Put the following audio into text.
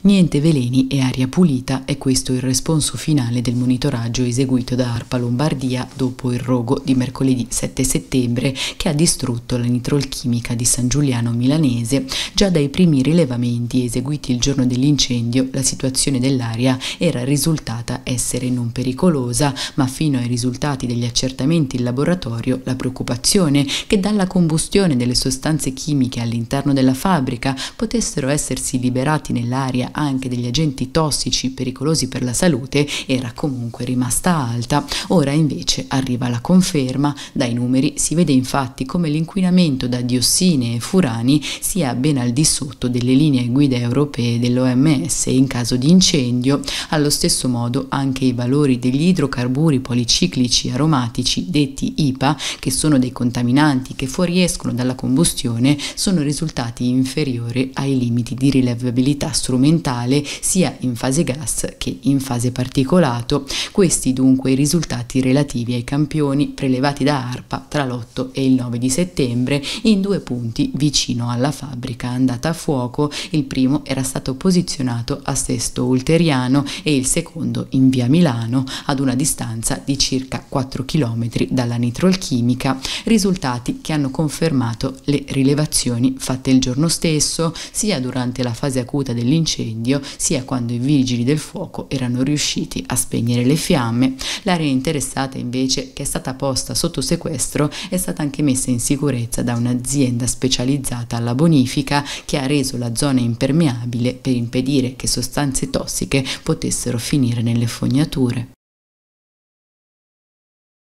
Niente veleni e aria pulita è questo il responso finale del monitoraggio eseguito da ARPA Lombardia dopo il rogo di mercoledì 7 settembre che ha distrutto la nitrolchimica di San Giuliano Milanese. Già dai primi rilevamenti eseguiti il giorno dell'incendio la situazione dell'aria era risultata essere non pericolosa, ma fino ai risultati degli accertamenti in laboratorio la preoccupazione che dalla combustione delle sostanze chimiche all'interno della fabbrica potessero essersi liberati nell'aria anche degli agenti tossici pericolosi per la salute era comunque rimasta alta, ora invece arriva la conferma, dai numeri si vede infatti come l'inquinamento da diossine e furani sia ben al di sotto delle linee guida europee dell'OMS in caso di incendio, allo stesso modo anche i valori degli idrocarburi policiclici aromatici detti IPA, che sono dei contaminanti che fuoriescono dalla combustione, sono risultati inferiori ai limiti di rilevabilità strumentale ambientale sia in fase gas che in fase particolato, questi dunque i risultati relativi ai campioni prelevati da ARPA tra l'8 e il 9 di settembre in due punti vicino alla fabbrica andata a fuoco, il primo era stato posizionato a Sesto Ulteriano e il secondo in via Milano ad una distanza di circa 4 km dalla nitrolchimica, risultati che hanno confermato le rilevazioni fatte il giorno stesso sia durante la fase acuta dell'incendio l'incendio, sia quando i vigili del fuoco erano riusciti a spegnere le fiamme. L'area interessata invece, che è stata posta sotto sequestro, è stata anche messa in sicurezza da un'azienda specializzata alla bonifica che ha reso la zona impermeabile per impedire che sostanze tossiche potessero finire nelle fognature.